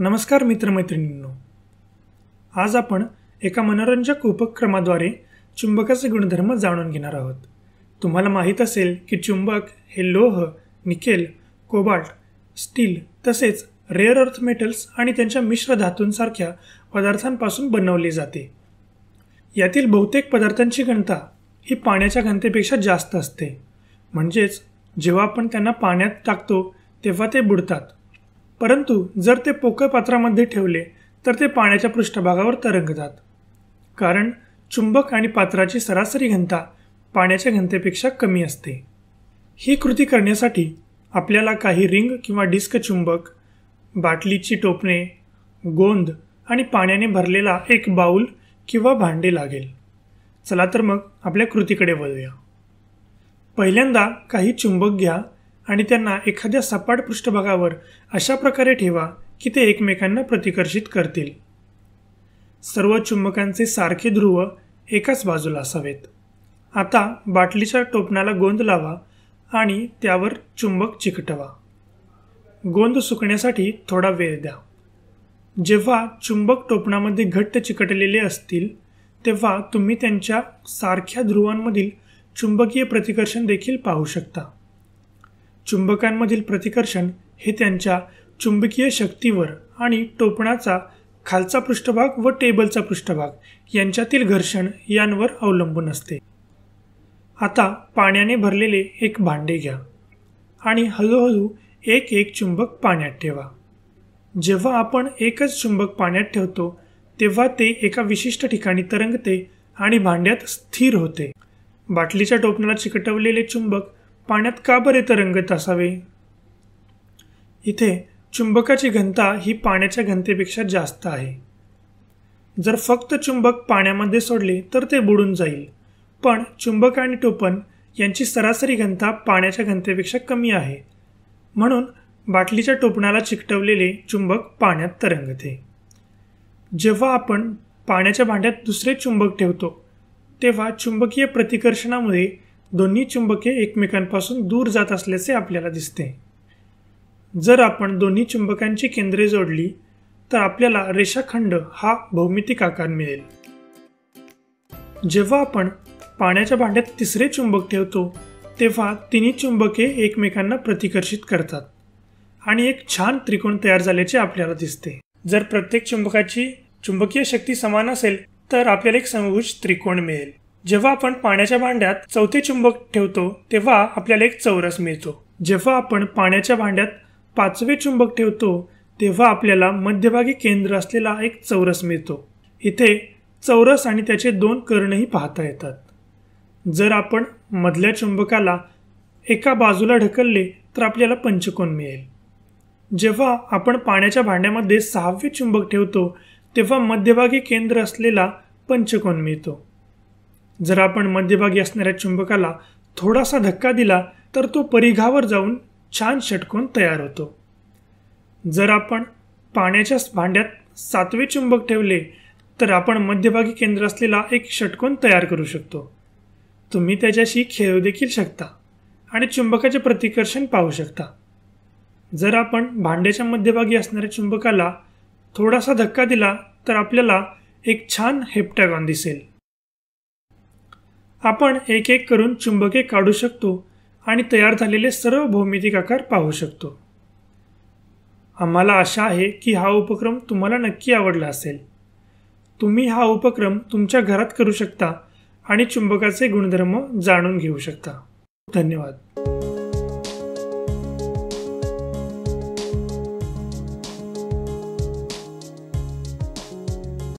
नमस्कार मित्रमैत्रिणींनो आज आपण एका मनोरंजक उपक्रमाद्वारे चुंबकाचे गुणधर्म जाणून घेणार आहोत तुम्हाला माहीत असेल की चुंबक हे लोह निकेल कोबाल्ट स्टील तसेच रेअर अर्थ मेटल्स आणि त्यांच्या मिश्र धातूंसारख्या पदार्थांपासून बनवले जाते यातील बहुतेक पदार्थांची घनता ही पाण्याच्या घनतेपेक्षा जास्त असते म्हणजेच जेव्हा आपण त्यांना पाण्यात टाकतो तेव्हा ते बुडतात परंतु जर ते पोकळ पात्रामध्ये ठेवले तर ते पाण्याच्या पृष्ठभागावर तरंगतात कारण चुंबक आणि पात्राची सरासरी घनता पाण्याच्या घनतेपेक्षा कमी असते ही कृती करण्यासाठी आपल्याला काही रिंग किंवा डिस्क चुंबक बाटलीची टोपणे गोंद आणि पाण्याने भरलेला एक बाऊल किंवा भांडे लागेल चला तर मग आपल्या कृतीकडे वळूया पहिल्यांदा काही चुंबक घ्या आणि त्यांना एखाद्या सपाट पृष्ठभागावर अशा प्रकारे ठेवा की ते एकमेकांना प्रतिकर्षित करतील सर्व चुंबकांचे सारखे ध्रुव एकाच बाजूला असावेत आता बाटलीच्या टोपणाला गोंद लावा आणि त्यावर चुंबक चिकटवा गोंद सुकण्यासाठी थोडा वेळ द्या जेव्हा चुंबक टोपणामध्ये घट्ट चिकटलेले असतील तेव्हा तुम्ही त्यांच्या सारख्या ध्रुवांमधील चुंबकीय प्रतिकर्षण देखील पाहू शकता चुंबकांमधील प्रतिकर्षण हे त्यांच्या चुंबकीय शक्तीवर आणि टोपणाचा खालचा पृष्ठभाग व टेबलचा पृष्ठभाग यांच्यातील घर्षण यांवर अवलंबून असते आता पाण्याने भरलेले एक भांडे घ्या आणि हळूहळू एक एक चुंबक पाण्यात ठेवा जेव्हा आपण एकच चुंबक पाण्यात ठेवतो तेव्हा ते एका विशिष्ट ठिकाणी तरंगते आणि भांड्यात स्थिर होते बाटलीच्या टोपणाला चिकटवलेले चुंबक पाण्यात का बरे तरंगत असावे इथे चुंबकाची घनता ही पाण्याच्या घनतेपेक्षा जास्त आहे जर फक्त चुंबक पाण्यामध्ये सोडले तर ते बुडून जाईल पण चुंबक आणि टोपण यांची सरासरी घनता पाण्याच्या घनतेपेक्षा कमी आहे म्हणून बाटलीच्या टोपणाला चिकटवलेले चुंबक पाण्यात तरंगते जेव्हा आपण पाण्याच्या भांड्यात दुसरे चुंबक ठेवतो तेव्हा चुंबकीय प्रतिकर्षणामुळे दोन्ही चुंबके एकमेकांपासून दूर जात असल्याचे आपल्याला दिसते जर आपण दोन्ही चुंबकांची केंद्रे जोडली तर आपल्याला रेषाखंड हा भौमितिक आकार मिळेल जेव्हा आपण पाण्याच्या भांड्यात तिसरे चुंबक ठेवतो तेव्हा तिन्ही चुंबके एकमेकांना प्रतिकर्षित करतात आणि एक छान त्रिकोण तयार झाल्याचे आपल्याला दिसते जर प्रत्येक चुंबकाची चुंबकीय शक्ती समान असेल तर आपल्याला एक समभुज त्रिकोण मिळेल जेव्हा आपण पाण्याच्या भांड्यात चौथे चुंबक ठेवतो तेव्हा आपल्याला एक चौरस मिळतो जेव्हा आपण पाण्याच्या भांड्यात पाचवे चुंबक ठेवतो तेव्हा आपल्याला मध्यभागी केंद्र असलेला एक चौरस मिळतो इथे चौरस आणि त्याचे दोन कर्णही पाहता येतात जर आपण मधल्या चुंबकाला एका बाजूला ढकलले तर आपल्याला पंचकोन मिळेल जेव्हा आपण पाण्याच्या भांड्यामध्ये सहावे चुंबक ठेवतो तेव्हा मध्यभागी केंद्र असलेला पंचकोन मिळतो जर आपण मध्यभागी असणाऱ्या चुंबकाला थोडासा धक्का दिला तर तो परिघावर जाऊन छान षटकोन तयार होतो जर आपण पाण्याच्या भांड्यात सातवे चुंबक ठेवले तर आपण मध्यभागी केंद्र असलेला एक षटकोन तयार करू शकतो तुम्ही त्याच्याशी खेळू देखील शकता आणि चुंबकाचे प्रतिकर्षण पाहू शकता जर आपण भांड्याच्या मध्यभागी असणाऱ्या चुंबकाला थोडासा धक्का दिला तर आपल्याला एक छान हेप्टॅगॉन दिसेल आपण एक एक करून चुंबके काढू शकतो आणि तयार झालेले सर्व भौमितिक आकार पाहू शकतो आम्हाला आशा आहे की हा उपक्रम तुम्हाला नक्की आवडला असेल तुम्ही हा उपक्रम तुमच्या घरात करू शकता आणि चुंबकाचे गुणधर्म जाणून घेऊ शकता धन्यवाद